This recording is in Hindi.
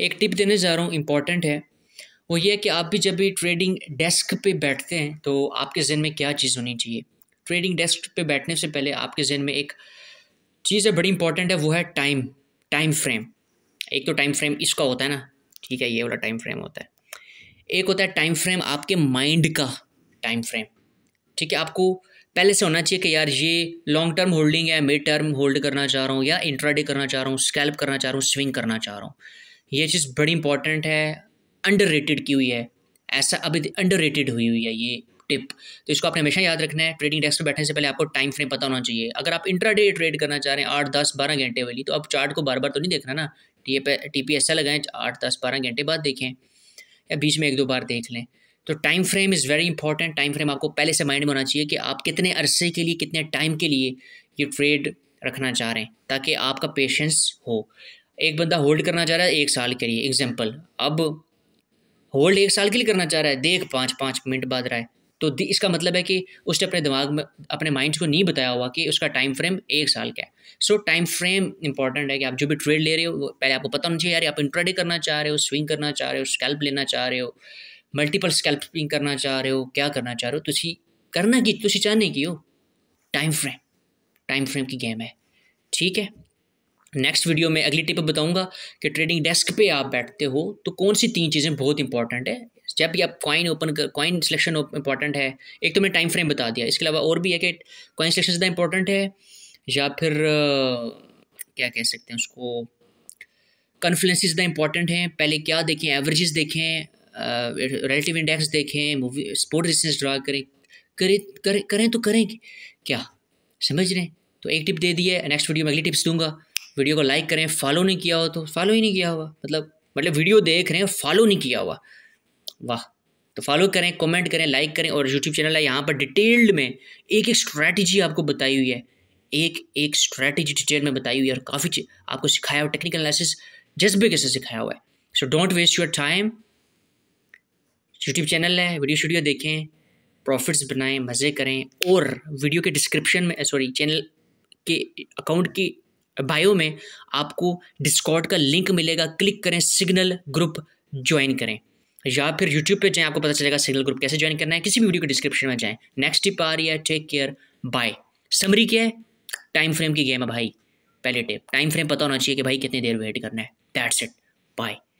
एक टिप देने जा रहा हूँ इम्पॉर्टेंट है वो ये है कि आप भी जब भी ट्रेडिंग डेस्क पे बैठते हैं तो आपके जहन में क्या चीज़ होनी चाहिए ट्रेडिंग डेस्क पे बैठने से पहले आपके जहन में एक चीज़ है बड़ी इंपॉर्टेंट है वो है टाइम टाइम फ्रेम एक तो टाइम फ्रेम इसका होता है ना ठीक है ये वाला टाइम फ्रेम होता है एक होता है टाइम फ्रेम आपके माइंड का टाइम फ्रेम ठीक है आपको पहले से होना चाहिए कि यार ये लॉन्ग टर्म होल्डिंग है मिड टर्म होल्ड करना चाह रहा हूँ या इंट्राडे करना चाह रहा हूँ स्कैल्प करना चाह रहा हूँ स्विंग करना चाह रहा हूँ ये चीज़ बड़ी इंपॉर्टेंट है अंडर रेटेड की हुई है ऐसा अभी अंडर रेटेड हुई हुई है ये टिप तो इसको आपने हमेशा याद रखना है ट्रेडिंग डेस्क पर बैठने से पहले आपको टाइम फ्रेम पता होना चाहिए अगर आप इंट्राडे ट्रेड करना चाह रहे हैं आठ दस बारह घंटे वाली तो आप चार्ट को बार बार तो नहीं देखना ना टी पे टी पी ऐसा लगाएं आठ दस बारह घंटे बाद देखें या बीच में एक दो बार देख लें तो time frame is very important time frame आपको पहले से माइंड में होना चाहिए कि आप कितने अरसे के लिए कितने टाइम के लिए ये ट्रेड रखना चाह रहे हैं ताकि आपका पेशेंस हो एक बंदा होल्ड करना चाह रहा है एक साल के लिए एग्जाम्पल अब होल्ड एक साल के लिए करना चाह रहा है देख पाँच पाँच मिनट बाद रहा है तो इसका मतलब है कि उसने अपने दिमाग में अपने माइंड्स को नहीं बताया हुआ कि उसका टाइम फ्रेम एक साल का है सो टाइम फ्रेम इंपॉर्टेंट है कि आप जो भी ट्रेड ले रहे हो पहले आपको पता होना चाहिए यार आप इंट्राडे करना चाह रहे हो स्विंग करना चाह रहे हो स्कैल्प लेना चाह रहे हो मल्टीपल स्कैल्पिंग करना चाह रहे हो क्या करना चाह रहे हो तुम तो करना की तुम तो चाहने की हो टाइम फ्रेम टाइम फ्रेम की गेम है ठीक है नेक्स्ट वीडियो में अगली टिप बताऊंगा कि ट्रेडिंग डेस्क पे आप बैठते हो तो कौन सी तीन चीज़ें बहुत इंपॉर्टेंट है जब भी आप कॉइन ओपन कर कॉइन सिलेक्शन इंपॉर्टेंट है एक तो मैंने टाइम फ्रेम बता दिया इसके अलावा और भी है कि कॉइन सिलेक्शन ज़्यादा इंपॉर्टेंट है या फिर क्या कह सकते हैं उसको कन्फ्लुएंसेस ज़्यादा इंपॉर्टेंट हैं पहले क्या देखें एवरेजेस देखें रिलेटिव इंडेक्स देखें मूवी स्पोर्ट रिसेंस ड्रा करें करें करें करें तो करें क्या समझ रहे हैं तो एक टिप दे दी है नेक्स्ट वीडियो में अगली टिप्स दूंगा वीडियो को लाइक करें फॉलो नहीं किया हो तो फॉलो ही नहीं किया हुआ मतलब मतलब वीडियो देख रहे हैं फॉलो नहीं किया हुआ वाह तो फॉलो करें कमेंट करें लाइक करें और यूट्यूब चैनल है यहाँ पर डिटेल्ड में एक एक स्ट्रैटेजी आपको बताई हुई है एक एक स्ट्रैटेजी डिटेल में बताई हुई है और काफ़ी आपको सिखाया हुआ टेक्निकल एनालिसिस जज्बे कैसे सिखाया हुआ है so don't waste your time YouTube channel है वीडियो शूडियो देखें प्रॉफिट्स बनाएं मज़े करें और वीडियो के डिस्क्रिप्शन में सॉरी चैनल के अकाउंट की बायो में आपको डिस्कॉर्ड का लिंक मिलेगा क्लिक करें सिग्नल ग्रुप ज्वाइन करें या फिर यूट्यूब पे जाएं आपको पता चलेगा सिग्नल ग्रुप कैसे ज्वाइन करना है किसी भी वीडियो के डिस्क्रिप्शन में जाएं नेक्स्ट टिप आ रही है टेक केयर बाय समरी क्या है टाइम फ्रेम की गेम है भाई पहले टिप टाइम फ्रेम पता होना चाहिए कि भाई कितनी देर वेट करना है दैट्स इट बाय